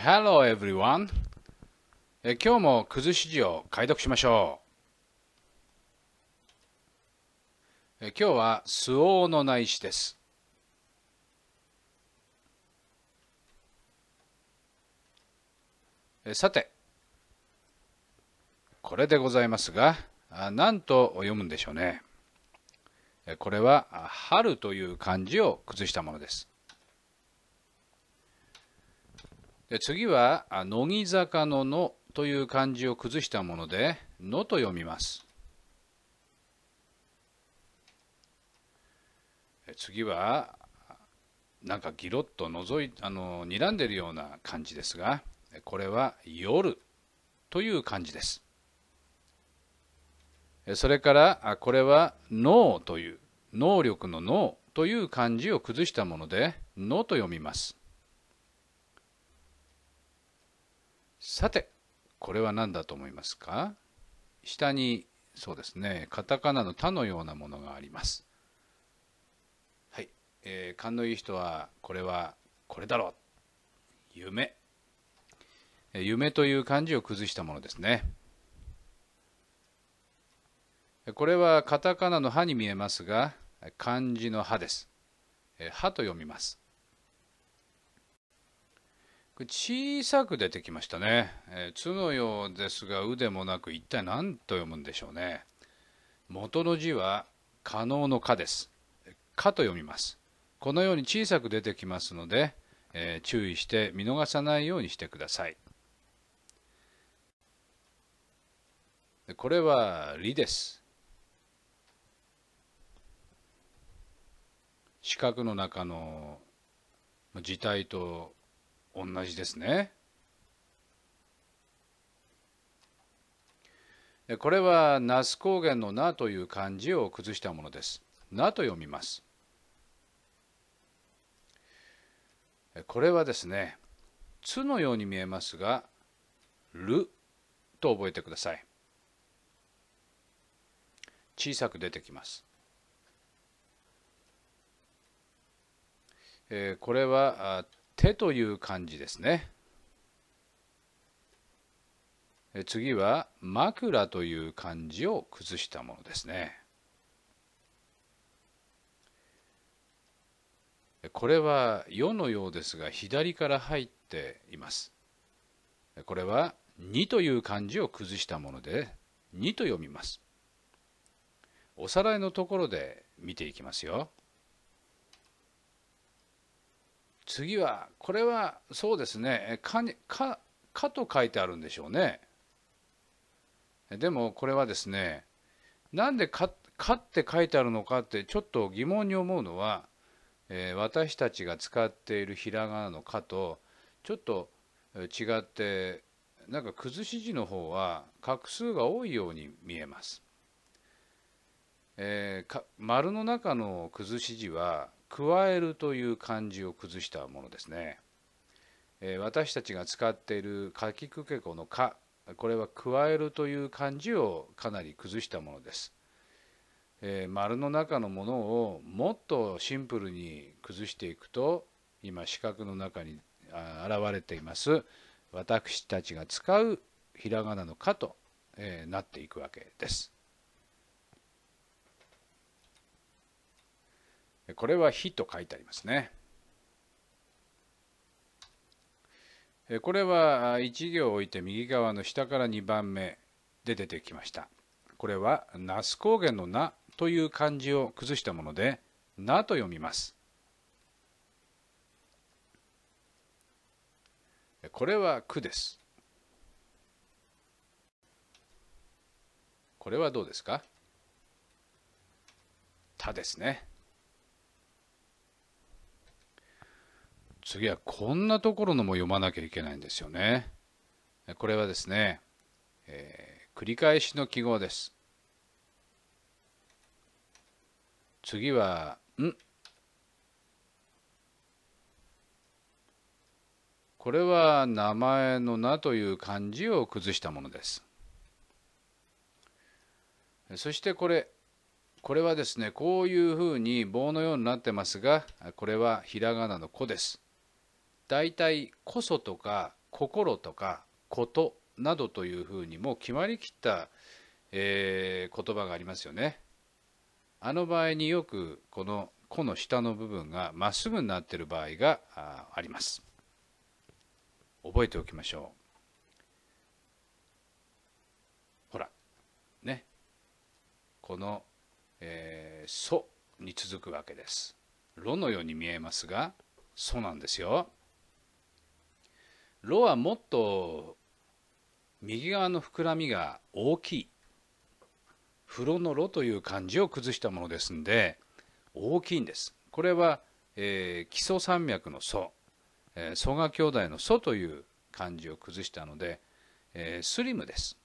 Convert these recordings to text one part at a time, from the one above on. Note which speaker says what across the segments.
Speaker 1: Hello everyone 今日もくずし字を解読しましょう今日は素防の内視ですさてこれでございますが何と読むんでしょうねこれは春という漢字を崩したものですで次は乃木坂の「の」という漢字を崩したもので「の」と読みます次はなんかギロッとのぞいあの睨んでるような感じですがこれは「夜」という漢字ですそれからこれは「脳」という能力の「脳」という漢字を崩したもので「の」と読みますさて、これは何だと思いますか下に、そうですね、カタカナのタ」のようなものがあります。はい、えー、勘のいい人は、これは、これだろう。夢。え夢という漢字を崩したものですね。これはカタカナの「ハ」に見えますが漢字の「ハ」です。「えハ」と読みます。小さく出てきましたね、えー、つのようですが、うでもなく、一体何と読むんでしょうね。元の字は、可能の可です。かと読みます。このように小さく出てきますので、えー、注意して見逃さないようにしてください。これは、りです。四角の中の字体と同じですね。これは那須高原の「名という漢字を崩したものです。「な」と読みます。これはですね「つ」のように見えますが「る」と覚えてください。小さく出てきます。これは手という漢字ですね。次は枕という漢字を崩したものですね。これは「世」のようですが左から入っています。これは「二という漢字を崩したもので「二と読みます。おさらいのところで見ていきますよ。次は、これはそうですね、かにかかと書いてあるんでしょうね。でもこれはですね、なんでかかって書いてあるのかってちょっと疑問に思うのは、えー、私たちが使っているひらがなの「か」とちょっと違ってなんか崩し字の方は画数が多いように見えます。えー、丸の中の崩し字は加えるという漢字を崩したものですね。えー、私たちが使っているかきくけこの「か」これは加えるという漢字をかなり崩したものです。えー、丸の中のものをもっとシンプルに崩していくと今四角の中に現れています私たちが使うひらがなの「か」と、えー、なっていくわけです。これは火と書いてありますね。これは1行置いて右側の下から2番目で出てきました。これは那須高原の那という漢字を崩したもので、なと読みます。これは句です。これはどうですかたですね。次はこんなところのも読まなきゃいけないんですよね。これはですね、えー、繰り返しの記号です。次は、んこれは名前の「名」という漢字を崩したものです。そしてこれ、これはですね、こういうふうに棒のようになってますが、これはひらがなの「子」です。大体「こそ」とか「心」とか「こと」などというふうにもう決まりきった、えー、言葉がありますよね。あの場合によくこの「こ」の下の部分がまっすぐになっている場合があります。覚えておきましょう。ほらねこの「えー、そ」に続くわけです。「ろ」のように見えますが「そ」なんですよ。ロはもっと右側の膨らみが大きい風呂の炉という漢字を崩したものですんで大きいんですこれは、えー、基礎山脈の祖、えー、蘇我兄弟の祖という漢字を崩したので、えー、スリムです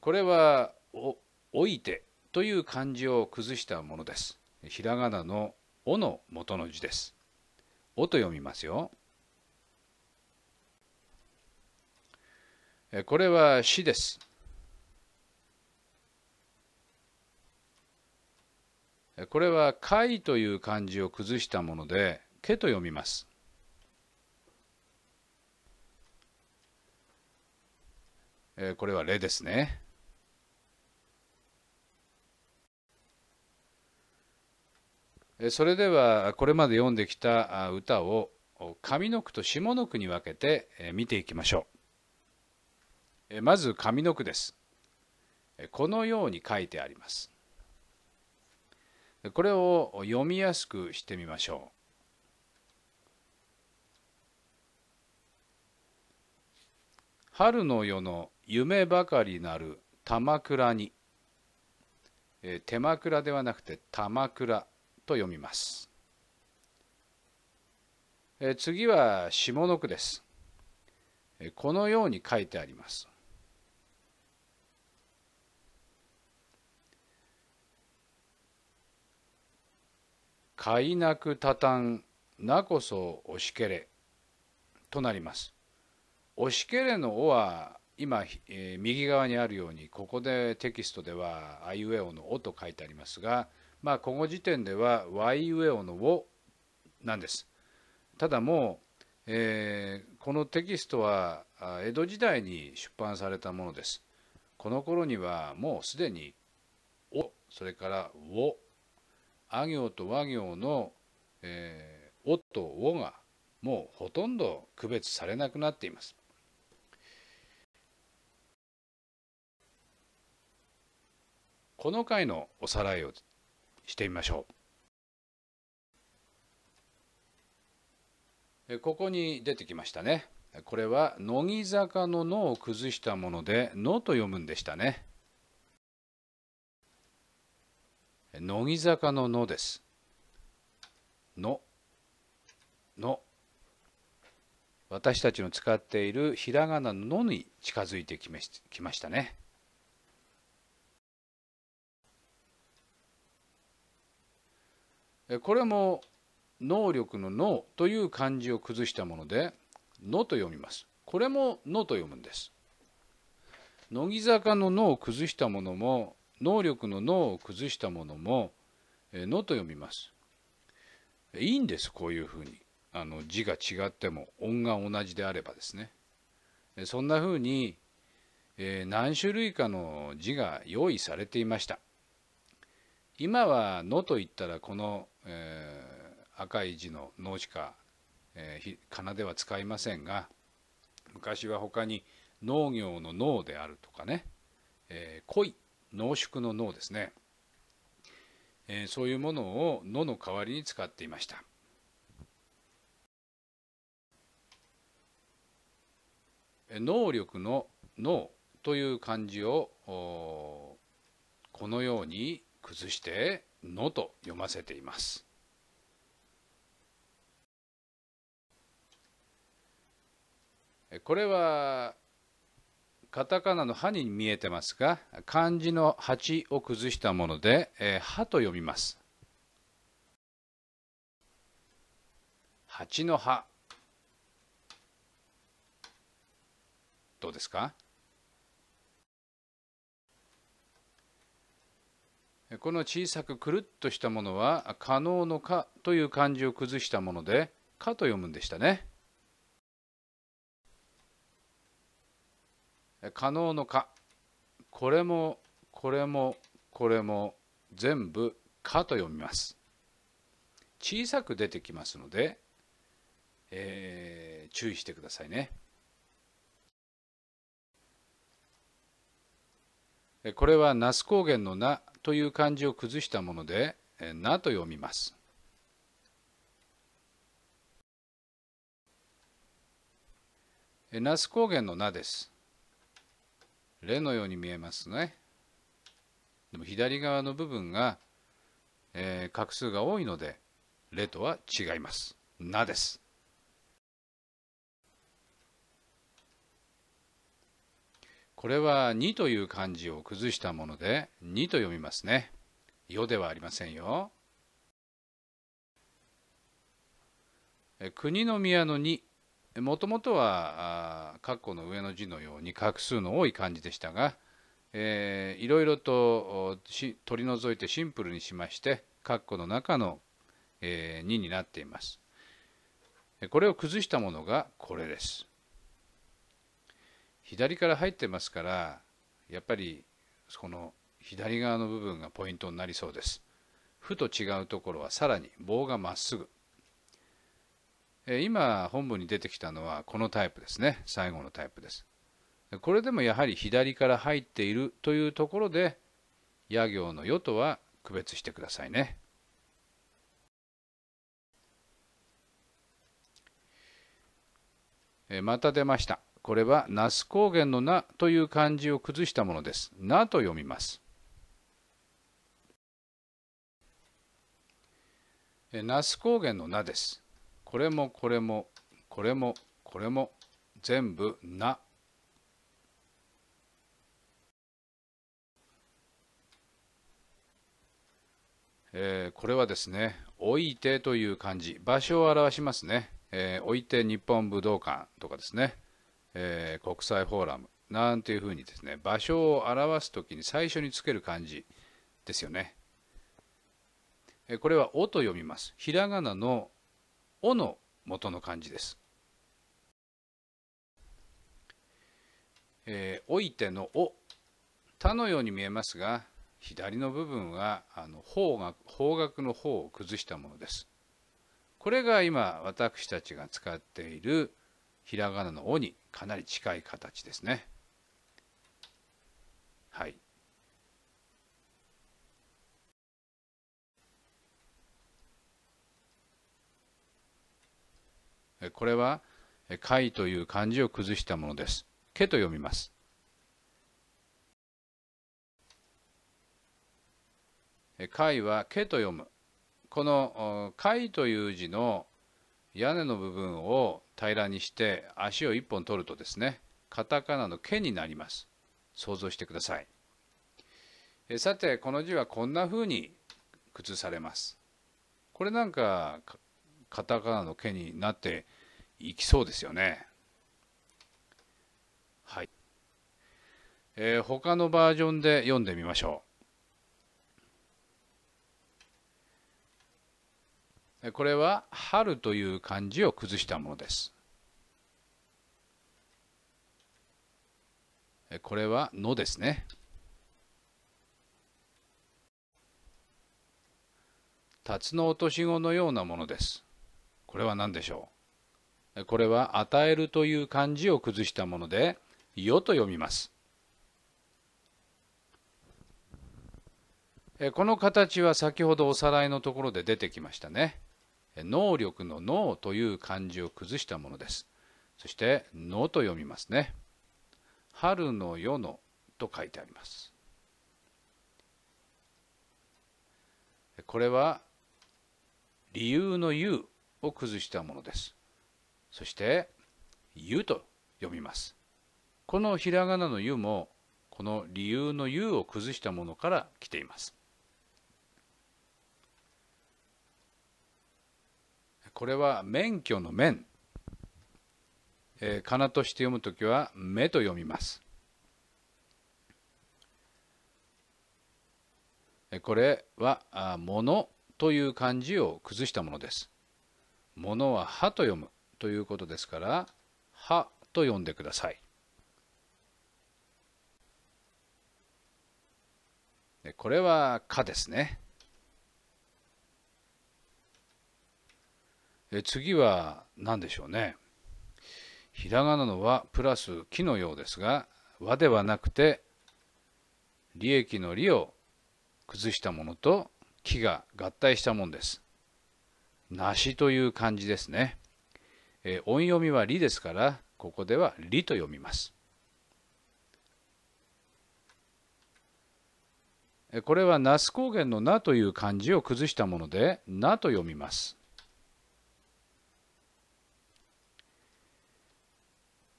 Speaker 1: これはおおいてという漢字を崩したものですひらがなの「お」の元の字ですおと読みますよ。これは死です。これは解という漢字を崩したもので、けと読みます。これはれですね。それではこれまで読んできた歌を上の句と下の句に分けて見ていきましょうまず上の句ですこのように書いてありますこれを読みやすくしてみましょう春の夜の夢ばかりなる玉倉に手枕ではなくて玉倉と読みます。え次は下の句です。このように書いてあります。いなくたたんなこそおしけれとなります。おしけれの「お」は今、えー、右側にあるようにここでテキストでは「あいうえお」の「お」と書いてありますが「まあ、この時点では Y 上オのをなんです。ただもう、えー、このテキストは江戸時代に出版されたものです。この頃にはもうすでに「お」それから「お」「あ行と和行の「えお」と「お」がもうほとんど区別されなくなっています。この回のおさらいをしてみましょう。ここに出てきましたね。これは乃木坂の「の」を崩したもので「の」と読むんでしたね。乃木坂の「の」です。の。の。私たちの使っているひらがなの「の」に近づいてきましたね。これも能力の能という漢字を崩したもので能」と読みますこれも能」と読むんです乃木坂の能」を崩したものも能力の能を崩したものも能」と読みますいいんですこういうふうにあの字が違っても音が同じであればですねそんなふうに、え何種類かの字が用意されていました今は「の」といったらこのえー、赤い字の「脳しか、えー、かなでは使いませんが昔は他に農業の「脳であるとかね、えー、濃い濃縮の「脳ですね、えー、そういうものを「の」の代わりに使っていました。能力の能という漢字をこのように崩してのと読ませています。これはカタカナの「ハ」に見えてますが漢字の「八」を崩したもので「ハ」と読みます。蜂の葉どうですかこの小さくくるっとしたものは可能のか」という漢字を崩したものでか」と読むんでしたね可能のか」これもこれもこれも全部か」と読みます小さく出てきますので、えー、注意してくださいねこれは那須高原の「な」という漢字を崩したもので、なと読みます。那須高原のなです。れのように見えますね。でも左側の部分が、えー、画数が多いので、れとは違います。なです。これは2という漢字を崩したもので2と読みますね。よではありませんよ。国の宮の2もともとは括弧の上の字のように画数の多い漢字でしたが、えー、いろいろと取り除いてシンプルにしまして括弧の中の、えー、2になっています。これを崩したものがこれです。左から入ってますからやっぱりこの左側の部分がポイントになりそうですふと違うところはさらに棒がまっすぐ今本部に出てきたのはこのタイプですね最後のタイプですこれでもやはり左から入っているというところで野行の「よ」とは区別してくださいねまた出ましたこれは那須高原の名という漢字を崩したものです。名と読みます。那須高原の名です。これもこれもこれもこれも全部名。えー、これはですね「おいて」という漢字場所を表しますね、えー、おいて日本武道館とかですねえー、国際フォーラムなんていうふうにですね場所を表す時に最初につける漢字ですよね。これは「お」と読みます。ひらがなの「お」の元の漢字です。えー、おいての「お」他のように見えますが左の部分はあの方角方角の方を崩したものです。これが今私たちが使っているひらがなの「お」にかなり近い形ですね。はい。これは「解」という漢字を崩したものです。「け」と読みます。解は「け」と読む。この「解」という字の屋根の部分を平らにして足を一本取るとですねカタカナの「け」になります想像してくださいえさてこの字はこんな風に靴されますこれなんかカタカナの「け」になっていきそうですよねはい、えー、他のバージョンで読んでみましょうこれは春という漢字を崩したものですこれはのですね辰の落とし子のようなものですこれは何でしょうこれは与えるという漢字を崩したものでよと読みますこの形は先ほどおさらいのところで出てきましたね。能力の能という漢字を崩したものです。そして、のと読みますね。春の世のと書いてあります。これは、理由の言うを崩したものです。そして、湯と読みます。このひらがなの湯も、この理由の言うを崩したものから来ています。これは免許の免、えー、仮名として読むときは目と読みますこれは「もの」という漢字を崩したものです。「もの」は「は」と読むということですから「は」と読んでください。これは「か」ですね。え次は何でしょうね。ひらがなのはプラス木のようですが、和ではなくて、利益の利を崩したものと木が合体したものです。梨という漢字ですね。え音読みは利ですから、ここでは利と読みます。これは那須高原の「な」という漢字を崩したもので「な」と読みます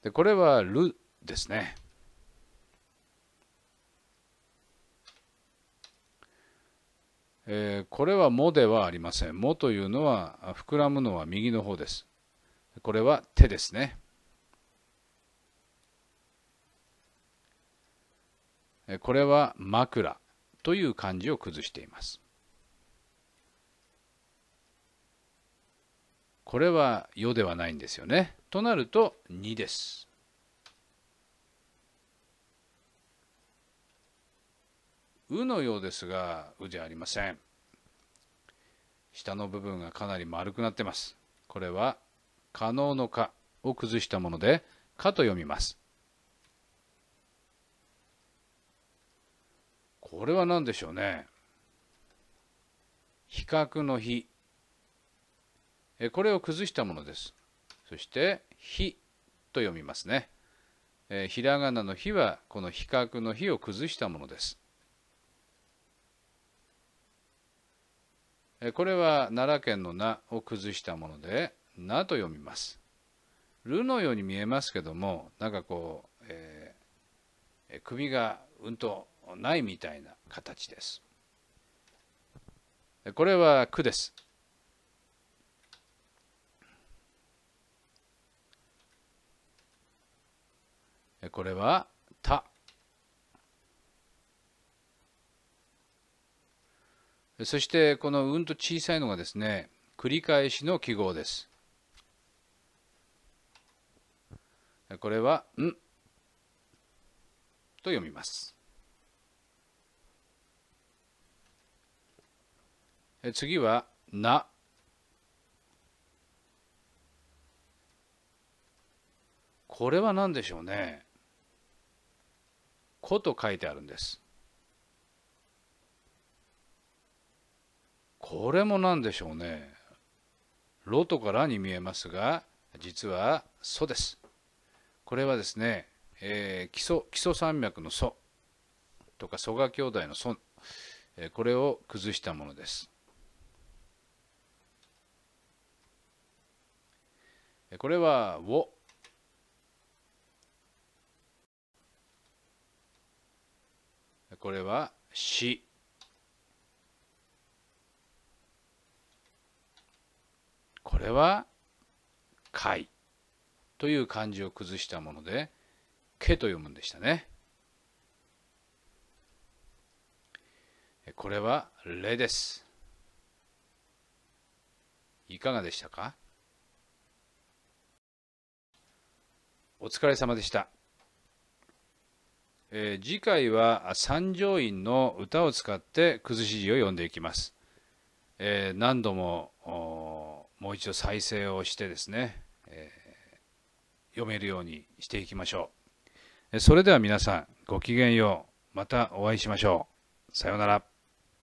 Speaker 1: でこれはる」ですね。えー、これはもではありません。もというのは膨らむのは右の方です。これは手ですね。これは枕という漢字を崩しています。これはよ」ではないんですよね。となると2です。うのようですが、うじゃありません。下の部分がかなり丸くなってます。これは、可能のかを崩したもので、かと読みます。これは何でしょうね。比較の比。これを崩したものです。そして「ひ」と読みますね、えー、ひらがなの「ひ」はこの比較の「比」を崩したものです、えこれは奈良県の「名を崩したもので「な」と読みます「る」のように見えますけどもなんかこう、えー、首がうんとないみたいな形ですこれは「く」ですこれは「た」そしてこのうんと小さいのがですね繰り返しの記号ですこれは「ん」と読みます次は「な」これは何でしょうね子と書いてあるんです。これも何でしょうね。ロとかラに見えますが、実はソです。これはですね、えー、基礎基礎山脈の祖とか蘇我兄弟の祖、えー、これを崩したものです。これは「を」これはし。これはい」という漢字を崩したもので、けと読むんでしたね。これはれです。いかがでしたかお疲れ様でした。えー、次回は三条院の歌を使って崩し字を読んでいきます。えー、何度ももう一度再生をしてですね、えー、読めるようにしていきましょう。それでは皆さんごきげんよう。またお会いしましょう。さようなら。